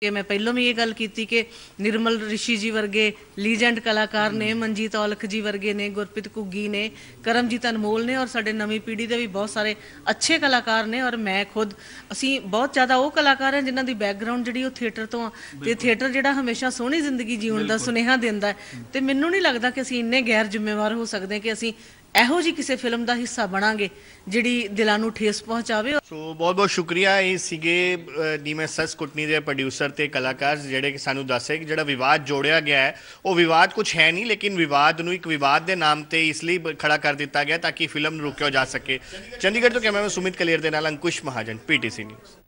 ਕਿ ਮੈਂ ਪਹਿਲਾਂ ਵੀ ਇਹ ਗੱਲ ਕੀਤੀ ਕਿ ਨਿਰਮਲ ਰਿਸ਼ੀ ਜੀ ਵਰਗੇ ਲੀਜੈਂਡ ਕਲਾਕਾਰ ਨੇ ਮਨਜੀਤ ਔਲਖ ਜੀ ਵਰਗੇ ਨੇ ਗੁਰਪ੍ਰੀਤ ਕੁੱਗੀ ਨੇ ਕਰਮਜੀਤ ਅਨਮੋਲ ਨੇ ਔਰ ਸਾਡੇ ਨਵੀਂ ਪੀੜ੍ਹੀ ਦੇ ਵੀ ਬਹੁਤ ਸਾਰੇ ਅੱਛੇ ਕਲਾਕਾਰ ਨੇ ਔਰ ਮੈਂ ਖੁਦ ਅਸੀਂ ਬਹੁਤ ਜ਼ਿਆਦਾ ਉਹ ਕਲਾਕਾਰ ਹਾਂ ਜਿਨ੍ਹਾਂ ਦੀ ਬੈਕਗ੍ਰਾਉਂਡ ਜਿਹੜੀ ਉਹ ਥੀਏਟਰ ਤੋਂ ਆ ਤੇ ਥੀਏਟਰ ਜਿਹੜਾ ਹਮੇਸ਼ਾ ਸੋਹਣੀ ਜ਼ਿੰਦਗੀ ਜੀਉਣ ਦਾ ਸੁਨੇਹਾ ਦਿੰਦਾ ਤੇ ਮੈਨੂੰ ਨਹੀਂ ਲੱਗਦਾ ਕਿ ਅਸੀਂ ਇੰਨੇ ਗੈਰ ਜ਼ਿੰਮੇਵਾਰ ਹੋ ਸਕਦੇ ਕਿ ਅਸੀਂ ਇਹੋ ਜੀ ਕਿਸੇ ਫਿਲਮ ਦਾ ਹਿੱਸਾ ਬਣਾਂਗੇ ਜਿਹੜੀ ਦਿਲਾਂ ਨੂੰ ਠੇਸ ਪਹੁੰਚਾਵੇ ਸੋ ਬਹੁਤ ਬਹੁਤ ਸ਼ੁਕਰੀਆ ਇਹ ਸੀਗੇ ਡੀਮੈਸਐਸ ਕੁਟਨੀ ਦੇ ਪ੍ਰੋਡਿਊਸਰ ਅਫਸਰ ਤੇ ਕਲਾਕਾਰ ਜਿਹੜੇ ਕਿ ਸਾਨੂੰ ਦੱਸੇ ਕਿ ਜਿਹੜਾ ਵਿਵਾਦ ਜੋੜਿਆ ਗਿਆ ਹੈ ਉਹ ਵਿਵਾਦ ਕੁਝ ਹੈ ਨਹੀਂ ਲੇਕਿਨ ਵਿਵਾਦ ਨੂੰ ਇੱਕ ਵਿਵਾਦ ਦੇ ਨਾਮ ਤੇ ਇਸ ਲਈ ਖੜਾ ਕਰ ਦਿੱਤਾ ਗਿਆ ਤਾਂ ਕਿ ਫਿਲਮ ਨੂੰ ਰੁਕਿਆ ਜਾ ਸਕੇ ਚੰਡੀਗੜ੍ਹ ਤੋਂ ਕੈਮਰਾਮੈਨ ਸੁਮਿਤ ਕਲੀਅਰ ਦੇ ਨਾਲ ਅੰਕੁਸ਼ ਮਹਾਜਨ ਪੀਟੀਸੀ ਨਿਊਜ਼